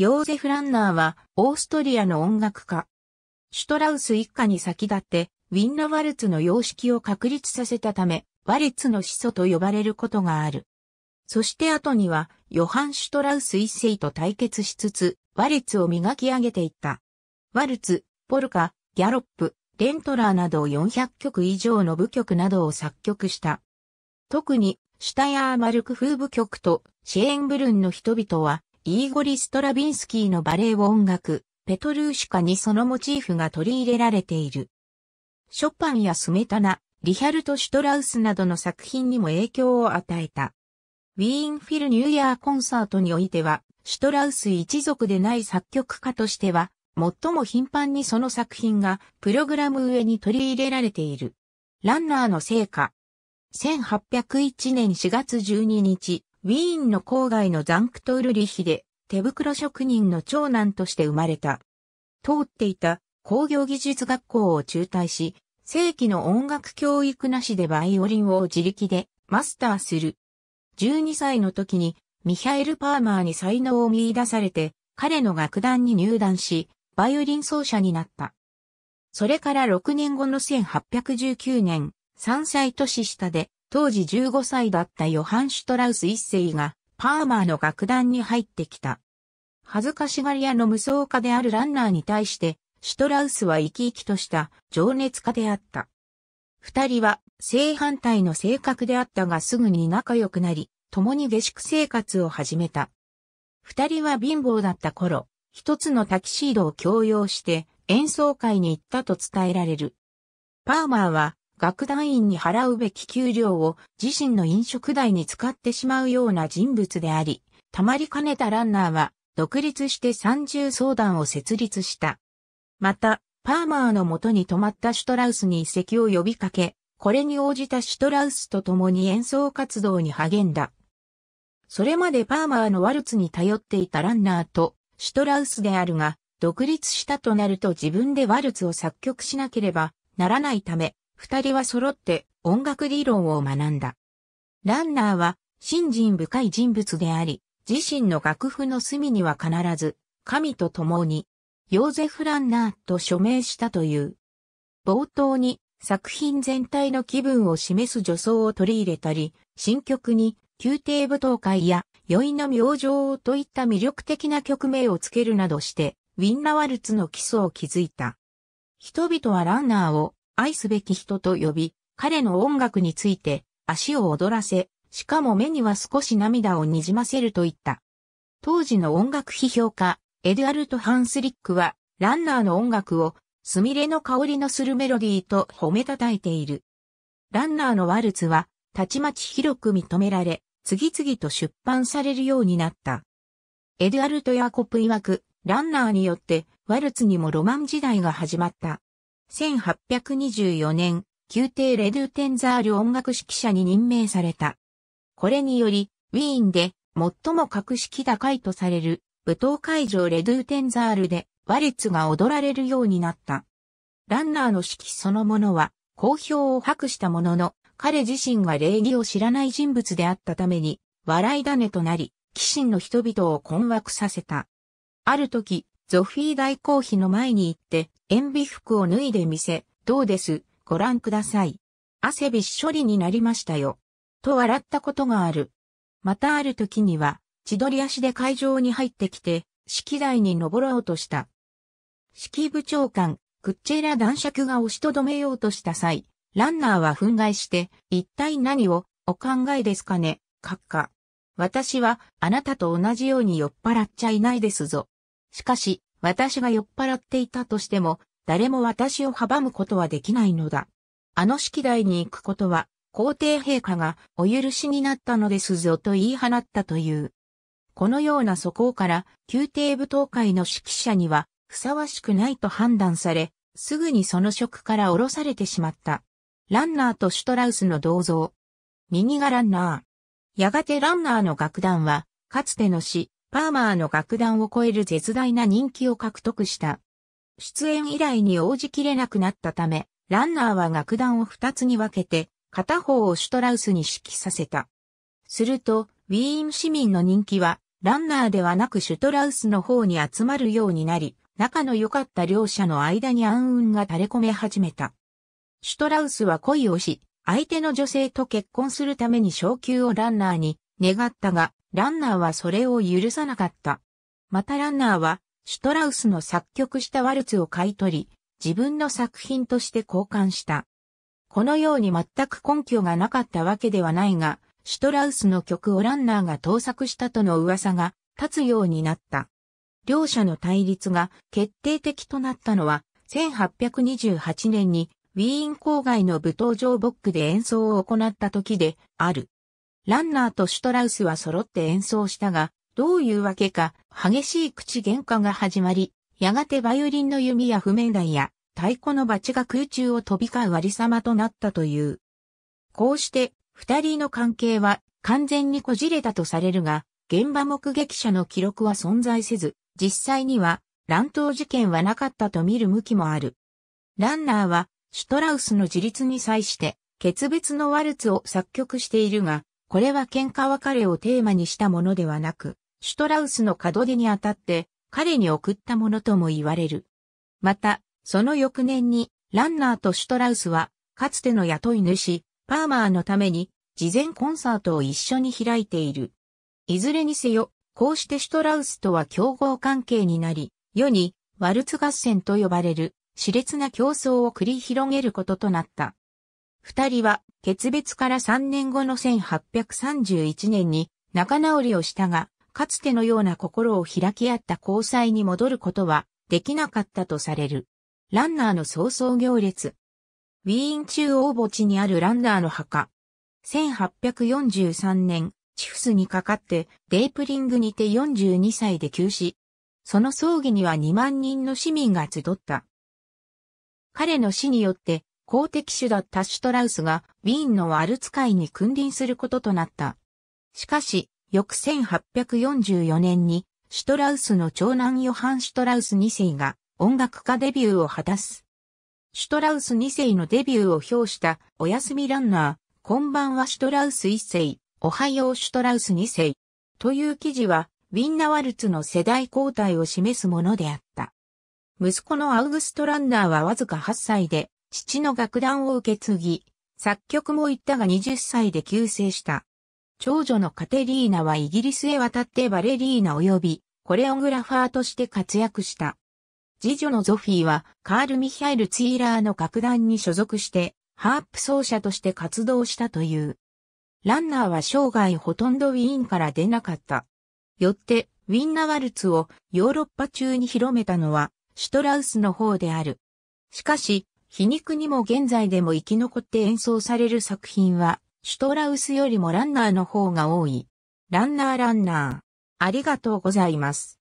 ヨーゼフ・ランナーは、オーストリアの音楽家。シュトラウス一家に先立って、ウィンナ・ワルツの様式を確立させたため、ワルツの始祖と呼ばれることがある。そして後には、ヨハン・シュトラウス一世と対決しつつ、ワルツを磨き上げていった。ワルツ、ポルカ、ギャロップ、レントラーなど400曲以上の部曲などを作曲した。特に、シュタヤーマルク風部曲とシェーンブルンの人々はイーゴリ・ストラビンスキーのバレエ音楽、ペトルーシュカにそのモチーフが取り入れられている。ショパンやスメタナ、リヒャルト・シュトラウスなどの作品にも影響を与えた。ウィーンフィルニューイヤーコンサートにおいては、シュトラウス一族でない作曲家としては、最も頻繁にその作品がプログラム上に取り入れられている。ランナーの成果。1801年4月12日、ウィーンの郊外のザンクトウルリヒで手袋職人の長男として生まれた。通っていた工業技術学校を中退し、正規の音楽教育なしでバイオリンを自力でマスターする。12歳の時にミハエル・パーマーに才能を見出されて、彼の楽団に入団し、バイオリン奏者になった。それから6年後の1819年、3歳年下で当時15歳だったヨハン・シュトラウス一世が、パーマーの楽団に入ってきた。恥ずかしがり屋の無双家であるランナーに対して、シュトラウスは生き生きとした情熱家であった。二人は正反対の性格であったがすぐに仲良くなり、共に下宿生活を始めた。二人は貧乏だった頃、一つのタキシードを強要して演奏会に行ったと伝えられる。パーマーは楽団員に払うべき給料を自身の飲食代に使ってしまうような人物であり、たまりかねたランナーは独立して三重相談を設立した。また、パーマーの元に泊まったシュトラウスに移籍を呼びかけ、これに応じたシュトラウスと共に演奏活動に励んだ。それまでパーマーのワルツに頼っていたランナーとシュトラウスであるが、独立したとなると自分でワルツを作曲しなければならないため、二人は揃って音楽理論を学んだ。ランナーは信心深い人物であり、自身の楽譜の隅には必ず、神と共に、ヨーゼフ・ランナーと署名したという。冒頭に作品全体の気分を示す助走を取り入れたり、新曲に宮廷舞踏会や宵の明星といった魅力的な曲名をつけるなどして、ウィンナワルツの基礎を築いた。人々はランナーを愛すべき人と呼び、彼の音楽について足を踊らせ、しかも目には少し涙をにじませると言った。当時の音楽批評家、エドゥアルト・ハンスリックは、ランナーの音楽を、スミレの香りのするメロディーと褒めたたえている。ランナーのワルツは、たちまち広く認められ、次々と出版されるようになった。エドゥアルト・ヤコプ曰く、ランナーによって、ワルツにもロマン時代が始まった。1824年、宮廷レドゥテンザール音楽指揮者に任命された。これにより、ウィーンで最も格式高いとされる舞踏会場レドゥテンザールでワ和ツが踊られるようになった。ランナーの指揮そのものは好評を博したものの、彼自身が礼儀を知らない人物であったために、笑い種となり、騎士の人々を困惑させた。ある時、ゾフィー大公妃の前に行って、塩ビ服を脱いでみせ、どうです、ご覧ください。汗びっしょりになりましたよ。と笑ったことがある。またある時には、千鳥足で会場に入ってきて、式台に登ろうとした。式部長官、クッチェラ男爵が押しとどめようとした際、ランナーは憤慨して、一体何をお考えですかね、閣下。私はあなたと同じように酔っ払っちゃいないですぞ。しかし、私が酔っ払っていたとしても、誰も私を阻むことはできないのだ。あの式台に行くことは、皇帝陛下がお許しになったのですぞと言い放ったという。このような素行から、宮廷舞踏会の指揮者には、ふさわしくないと判断され、すぐにその職から降ろされてしまった。ランナーとシュトラウスの銅像。右がランナー。やがてランナーの楽団は、かつての死、パーマーの楽団を超える絶大な人気を獲得した。出演依頼に応じきれなくなったため、ランナーは楽団を二つに分けて、片方をシュトラウスに指揮させた。すると、ウィーン市民の人気は、ランナーではなくシュトラウスの方に集まるようになり、仲の良かった両者の間に暗雲が垂れ込め始めた。シュトラウスは恋をし、相手の女性と結婚するために昇級をランナーに願ったが、ランナーはそれを許さなかった。またランナーは、シュトラウスの作曲したワルツを買い取り、自分の作品として交換した。このように全く根拠がなかったわけではないが、シュトラウスの曲をランナーが盗作したとの噂が立つようになった。両者の対立が決定的となったのは、1828年にウィーン郊外の舞踏場ボックで演奏を行った時である。ランナーとシュトラウスは揃って演奏したが、どういうわけか、激しい口喧嘩が始まり、やがてバイオリンの弓や譜面台や太鼓のバチが空中を飛び交うありさまとなったという。こうして、二人の関係は完全にこじれたとされるが、現場目撃者の記録は存在せず、実際には乱闘事件はなかったと見る向きもある。ランナーは、シュトラウスの自立に際して、決別のワルツを作曲しているが、これは喧嘩別れをテーマにしたものではなく、シュトラウスの門出にあたって彼に送ったものとも言われる。また、その翌年にランナーとシュトラウスは、かつての雇い主、パーマーのために、事前コンサートを一緒に開いている。いずれにせよ、こうしてシュトラウスとは競合関係になり、世にワルツ合戦と呼ばれる熾烈な競争を繰り広げることとなった。二人は、決別から三年後の1831年に仲直りをしたが、かつてのような心を開き合った交際に戻ることはできなかったとされる。ランナーの早々行列。ウィーン中央墓地にあるランナーの墓。1843年、チフスにかかってデープリングにて42歳で急死。その葬儀には2万人の市民が集った。彼の死によって公的主だったシュトラウスがウィーンのワルツ会に君臨することとなった。しかし、翌1844年にシュトラウスの長男ヨハン・シュトラウス2世が音楽家デビューを果たす。シュトラウス2世のデビューを表したおやすみランナー、こんばんはシュトラウス1世、おはようシュトラウス2世という記事はウィンナワルツの世代交代を示すものであった。息子のアウグストランナーはわずか8歳で父の楽団を受け継ぎ、作曲も行ったが20歳で急成した。長女のカテリーナはイギリスへ渡ってバレリーナ及びコレオグラファーとして活躍した。次女のゾフィーはカール・ミヒャイル・ツィーラーの楽団に所属してハープ奏者として活動したという。ランナーは生涯ほとんどウィーンから出なかった。よって、ウィンナワルツをヨーロッパ中に広めたのはシュトラウスの方である。しかし、皮肉にも現在でも生き残って演奏される作品は、シュトラウスよりもランナーの方が多い。ランナーランナー。ありがとうございます。